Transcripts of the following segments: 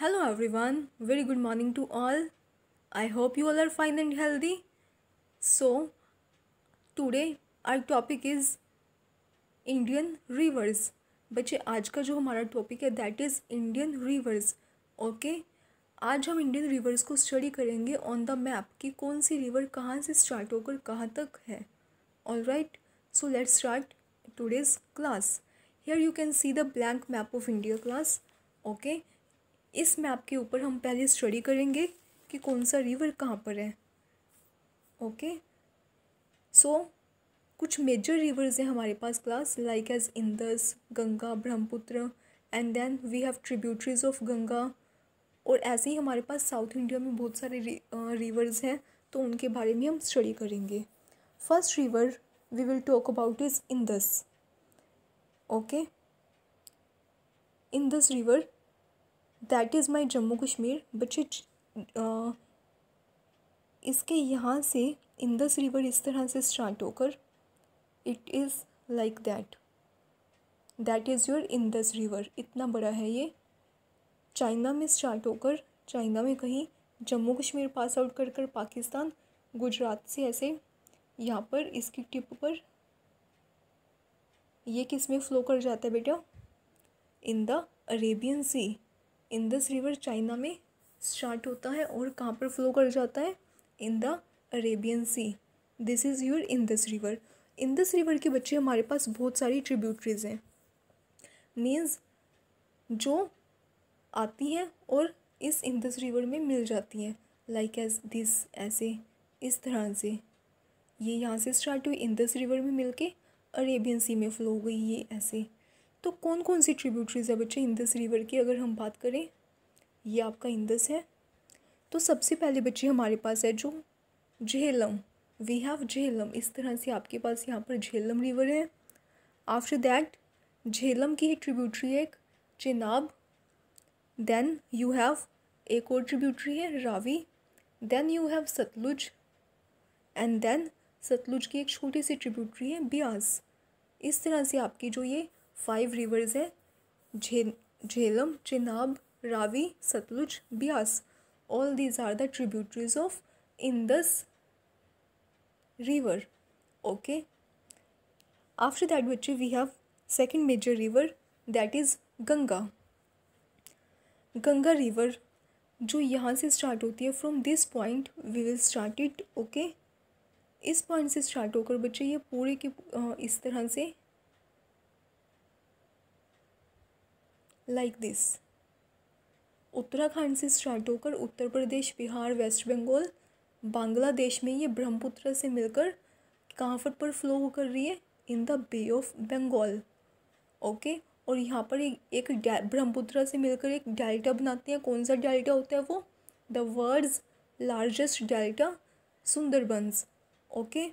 Hello everyone very good morning to all I hope you all are fine and healthy so today our topic is Indian rivers बच्चे आज का जो हमारा topic है that is Indian rivers okay आज हम Indian rivers को study करेंगे ऑन द मैप कि कौन सी रिवर कहाँ से स्टार्ट होकर कहाँ तक है all right so let start today's class here you can see the blank map of India class okay okay? इस मैप के ऊपर हम पहले स्टडी करेंगे कि कौन सा रिवर कहाँ पर है ओके सो so, कुछ मेजर रिवर्स हैं हमारे पास class like as Indus Ganga Brahmaputra and then we have tributaries of Ganga और ऐसे ही हमारे पास साउथ इंडिया में बहुत सारे रिवर्स हैं तो उनके बारे में हम स्टडी करेंगे first river we will talk about is Indus okay Indus river that is my Jammu Kashmir but it इसके यहाँ से इंदस रिवर इस तरह से स्टार्ट होकर it is like that that is your Indus river इतना बड़ा है ये चाइना में स्टार्ट होकर चाइना में कहीं जम्मू कश्मीर पास आउट कर कर पाकिस्तान गुजरात से ऐसे यहाँ पर इसकी टिप पर ये किस में फ़्लो कर जाता है बेटा in the Arabian sea Indus river China में स्टार्ट होता है और कहाँ पर फ्लो कर जाता है in the Arabian sea this is your Indus river Indus river के बच्चे हमारे पास बहुत सारी ट्रिब्यूटरीज हैं मीन्स जो आती हैं और इस इंदस रिवर में मिल जाती हैं लाइक एज दिस ऐसे इस तरह से ये यहाँ से स्टार्ट हुई इंदस रिवर में मिलके अरेबियन सी में फ्लो हो गई ये ऐसे तो कौन कौन सी ट्रिब्यूटरीज़ है बच्चे इंदस रिवर की अगर हम बात करें ये आपका इंदस है तो सबसे पहले बच्चे हमारे पास है जो झेलम वी हैव झेलम इस तरह से आपके पास यहाँ पर झेलम रिवर है आफ्टर दैट झेलम की ही ट्रिब्यूटरी है एक चेनाब देन यू हैव एक और ट्रिब्यूटरी है Ravi then you have Sutlej and then Sutlej की एक छोटी सी ट्रिब्यूटरी है ब्यास इस तरह से आपकी जो ये फाइव रिवर्स है Jhelum Chenab Ravi Sutlej Beas all these are the tributaries of Indus river okay after that बच्चे we have second major river that is Ganga Ganga river जो यहाँ से स्टार्ट होती है from this point we will start it okay इस पॉइंट से स्टार्ट होकर बच्चे ये पूरे के इस तरह से लाइक दिस उत्तराखंड से स्टार्ट होकर उत्तर प्रदेश बिहार वेस्ट बंगाल बांग्लादेश में ये ब्रह्मपुत्र से मिलकर कहाँ पर फ्लो कर रही है in the bay of Bengal okay और यहाँ पर एक, एक ब्रह्मपुत्र से मिलकर एक डेल्टा बनाते हैं कौन सा डेल्टा होता है वो the world largest delta Sundarbans okay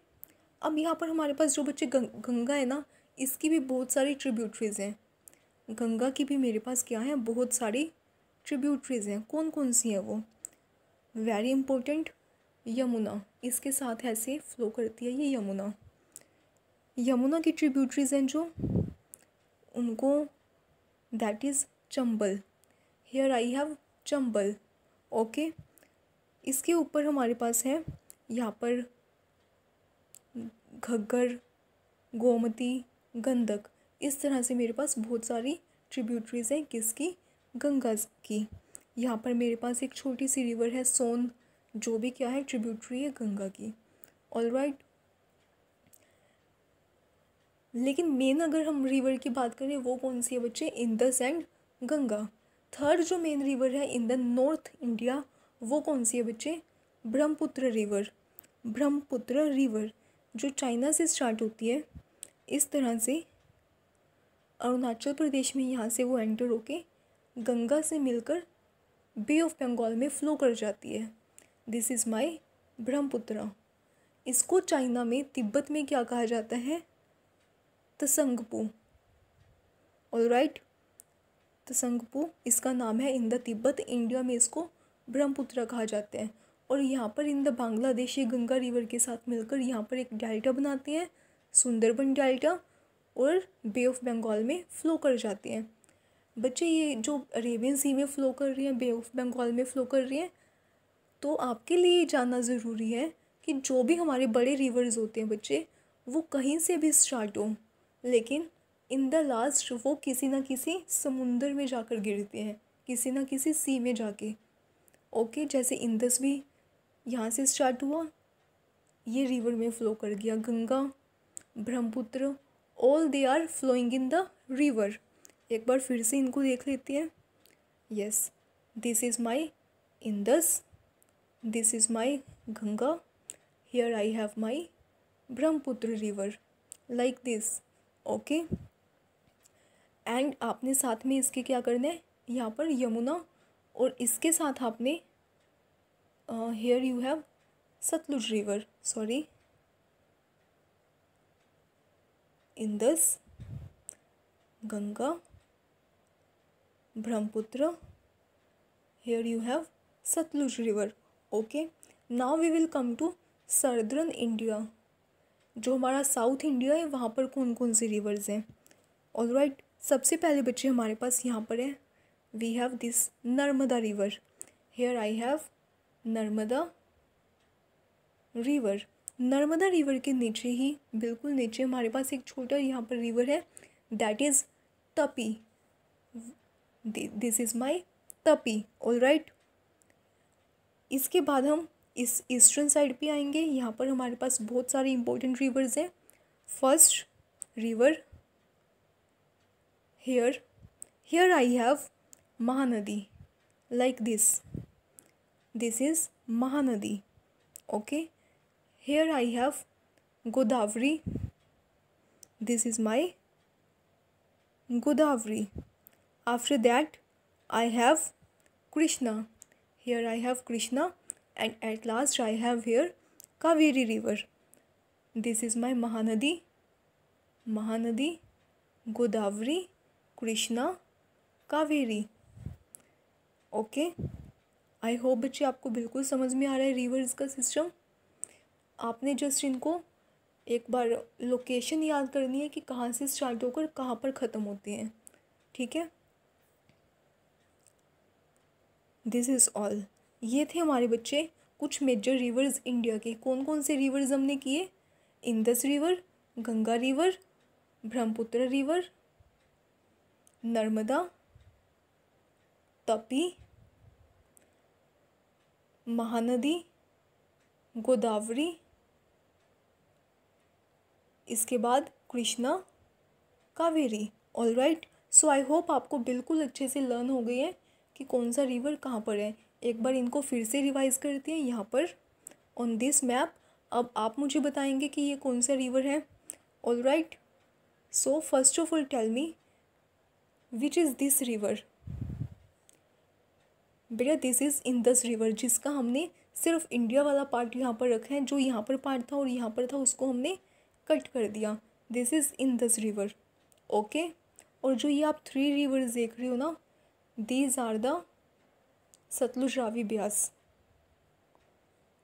अब यहाँ पर हमारे पास जो बच्चे गंगा है ना इसकी भी बहुत सारी ट्रिब्यूटरीज हैं गंगा की भी मेरे पास क्या है बहुत सारी ट्रिब्यूटरीज़ हैं कौन कौन सी हैं वो वेरी इंपॉर्टेंट यमुना इसके साथ ऐसे फ्लो करती है ये यमुना यमुना की ट्रिब्यूटरीज़ हैं जो उनको that is Chambal here I have Chambal okay इसके ऊपर हमारे पास है यहाँ पर घग्गर गोमती गंदक इस तरह से मेरे पास बहुत सारी ट्रिब्यूटरीज हैं किसकी गंगा की यहाँ पर मेरे पास एक छोटी सी रिवर है सोन जो भी क्या है ट्रिब्यूटरी है गंगा की ऑल राइट right. लेकिन मेन अगर हम रिवर की बात करें वो कौन सी है बच्चे इंदस एंड गंगा थर्ड जो मेन रिवर है इन द नॉर्थ इंडिया वो कौन सी है बच्चे ब्रह्मपुत्र रिवर ब्रह्मपुत्र रिवर जो चाइना से स्टार्ट होती है इस तरह से अरुणाचल प्रदेश में यहाँ से वो एंटर होके गंगा से मिलकर बे ऑफ बंगाल में फ़्लो कर जाती है दिस इज़ माई ब्रह्मपुत्रा इसको चाइना में तिब्बत में क्या कहा जाता है तसंगपू ऑल राइट तसंगपू इसका नाम है इन द तिब्बत इंडिया में इसको ब्रह्मपुत्र कहा जाता है और यहाँ पर इन द बांग्लादेश ये गंगा रिवर के साथ मिलकर यहाँ पर एक डेल्टा बनाते हैं सुंदरबन डेल्टा और बे ऑफ बंगाल में फ़्लो कर जाती हैं बच्चे ये जो अरेबियन सी में फ़्लो कर रही हैं बे ऑफ बंगाल में फ़्लो कर रही हैं तो आपके लिए ये जानना ज़रूरी है कि जो भी हमारे बड़े रिवर्स होते हैं बच्चे वो कहीं से भी स्टार्ट हों लेकिन इन द लास्ट वो किसी ना किसी समुंदर में जाकर गिरते हैं किसी ना किसी सी में जाके ओके जैसे इंदस भी यहाँ से स्टार्ट हुआ ये रिवर में फ़्लो कर गया Ganga Brahmaputra all they are flowing in the river एक बार फिर से इनको देख लेती हैं yes this is my Indus this is my Ganga here I have my Brahmaputra river like this okay and आपने साथ में इसके क्या करना है यहाँ पर यमुना और इसके साथ आपने here you have Sutlej river sorry in this Ganga, Brahmaputra. Here you have Satluj River. Okay. Now we will come to Southern India. जो हमारा साउथ इंडिया है वहाँ पर कौन कौन सी रिवर्स हैं ऑल राइट सबसे पहले बच्चे हमारे पास यहाँ पर है we have this Narmada river here I have Narmada river Narmada river के नीचे ही बिल्कुल नीचे हमारे पास एक छोटा यहाँ पर रिवर है that is Tapi this is my Tapi all right इसके बाद हम इस ईस्टर्न साइड पे आएंगे यहाँ पर हमारे पास बहुत सारे इम्पोर्टेंट रिवर्स हैं first river here here I have Mahanadi like this this is Mahanadi okay here i have godavari this is my godavari after that i have krishna here i have krishna and at last i have here kaveri river this is my mahanadi mahanadi godavari krishna Kaveri okay I hope बच्चे आपको बिल्कुल समझ में आ रहा है reverse का system आपने just इनको एक बार लोकेशन याद करनी है कि कहाँ से स्टार्ट होकर कहाँ पर ख़त्म होते हैं ठीक है दिस इज़ ऑल ये थे हमारे बच्चे कुछ मेजर रिवर्स इंडिया के कौन कौन से रिवर्स हमने किए Indus river Ganga river Brahmaputra river Narmada Tapi Mahanadi Godavari इसके बाद Krishna Kaveri all right so I hope आपको बिल्कुल अच्छे से लर्न हो गई है कि कौन सा रिवर कहाँ पर है एक बार इनको फिर से रिवाइज़ करते हैं यहाँ पर ऑन दिस मैप अब आप मुझे बताएंगे कि ये कौन सा रिवर है all right so first of all tell me which is this river बेटा दिस इज़ इंदस रिवर जिसका हमने सिर्फ इंडिया वाला पार्ट यहाँ पर रखा है जो यहाँ पर पार्ट था और यहाँ पर था उसको हमने कट कर दिया दिस इज़ इन दस रिवर ओके और जो ये आप थ्री रिवर्स देख रहे हो ना these are the Sutlej Ravi Beas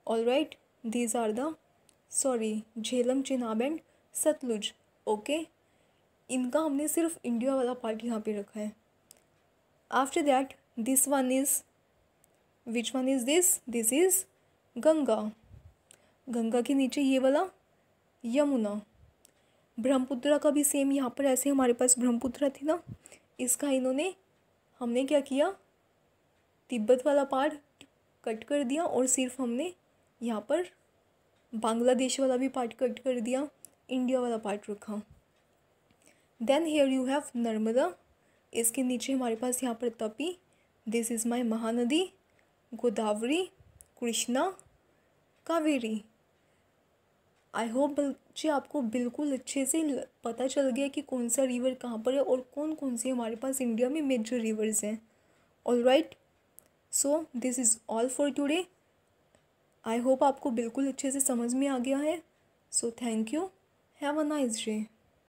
all right these are the sorry Jhelum Chenab and Sutlej okay इनका हमने सिर्फ इंडिया वाला पार्ट यहाँ पे रखा है after that this one is which one is this this is Ganga Ganga के नीचे ये वाला यमुना ब्रह्मपुत्रा का भी सेम यहाँ पर ऐसे हमारे पास ब्रह्मपुत्रा थी ना इसका इन्होंने हमने क्या किया तिब्बत वाला पार्ट कट कर दिया और सिर्फ हमने यहाँ पर बांग्लादेश वाला भी पार्ट कट कर दिया इंडिया वाला पार्ट रखा then here you have Narmada इसके नीचे हमारे पास यहाँ पर Tapi this is my Mahanadi Godavari Krishna Kaveri I hope बच्चे आपको बिल्कुल अच्छे से पता चल गया कि कौन सा रिवर कहाँ पर है और कौन कौन से हमारे पास इंडिया में मेजर रिवर्स हैं all right so this is all for today I hope आपको बिल्कुल अच्छे से समझ में आ गया है so thank you have a nice day